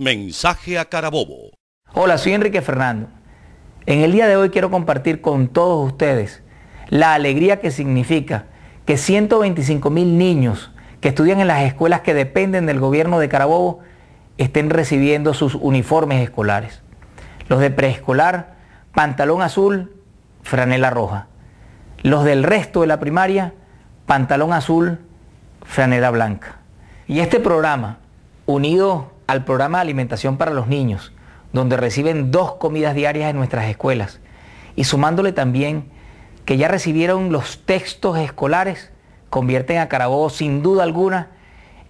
Mensaje a Carabobo. Hola, soy Enrique Fernando. En el día de hoy quiero compartir con todos ustedes la alegría que significa que 125 mil niños que estudian en las escuelas que dependen del gobierno de Carabobo estén recibiendo sus uniformes escolares. Los de preescolar, pantalón azul, franela roja. Los del resto de la primaria, pantalón azul, franela blanca. Y este programa, unido al programa de alimentación para los niños, donde reciben dos comidas diarias en nuestras escuelas, y sumándole también que ya recibieron los textos escolares, convierten a Carabobo sin duda alguna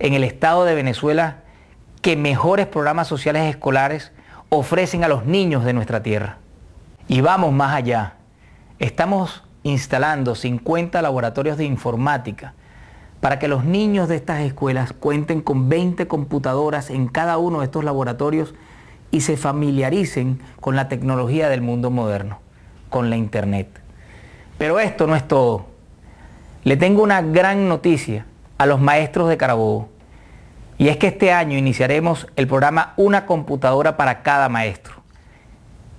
en el estado de Venezuela que mejores programas sociales escolares ofrecen a los niños de nuestra tierra. Y vamos más allá. Estamos instalando 50 laboratorios de informática para que los niños de estas escuelas cuenten con 20 computadoras en cada uno de estos laboratorios y se familiaricen con la tecnología del mundo moderno, con la Internet. Pero esto no es todo. Le tengo una gran noticia a los maestros de Carabobo. Y es que este año iniciaremos el programa Una computadora para cada maestro.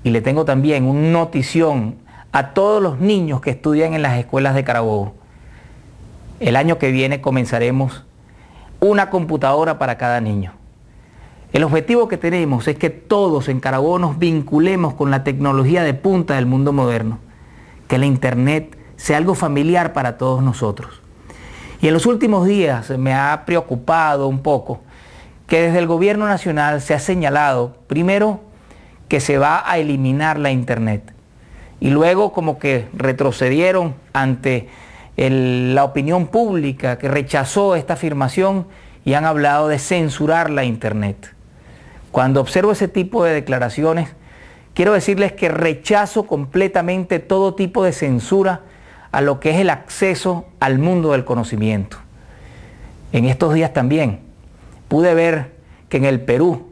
Y le tengo también una notición a todos los niños que estudian en las escuelas de Carabobo. El año que viene comenzaremos una computadora para cada niño. El objetivo que tenemos es que todos en Carabobo nos vinculemos con la tecnología de punta del mundo moderno, que la Internet sea algo familiar para todos nosotros. Y en los últimos días me ha preocupado un poco que desde el gobierno nacional se ha señalado, primero, que se va a eliminar la Internet, y luego como que retrocedieron ante la opinión pública que rechazó esta afirmación y han hablado de censurar la Internet. Cuando observo ese tipo de declaraciones, quiero decirles que rechazo completamente todo tipo de censura a lo que es el acceso al mundo del conocimiento. En estos días también pude ver que en el Perú,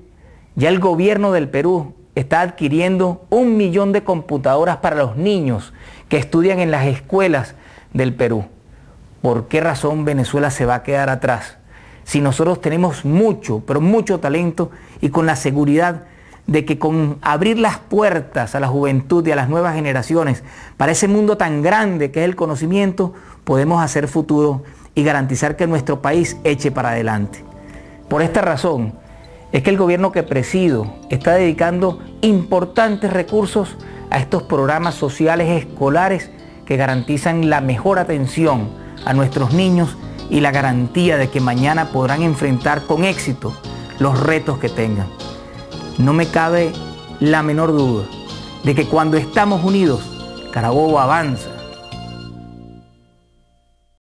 ya el gobierno del Perú está adquiriendo un millón de computadoras para los niños que estudian en las escuelas del Perú. ¿Por qué razón Venezuela se va a quedar atrás? Si nosotros tenemos mucho, pero mucho talento y con la seguridad de que con abrir las puertas a la juventud y a las nuevas generaciones para ese mundo tan grande que es el conocimiento, podemos hacer futuro y garantizar que nuestro país eche para adelante. Por esta razón es que el gobierno que presido está dedicando importantes recursos a estos programas sociales escolares que garantizan la mejor atención a nuestros niños y la garantía de que mañana podrán enfrentar con éxito los retos que tengan. No me cabe la menor duda de que cuando estamos unidos, Carabobo avanza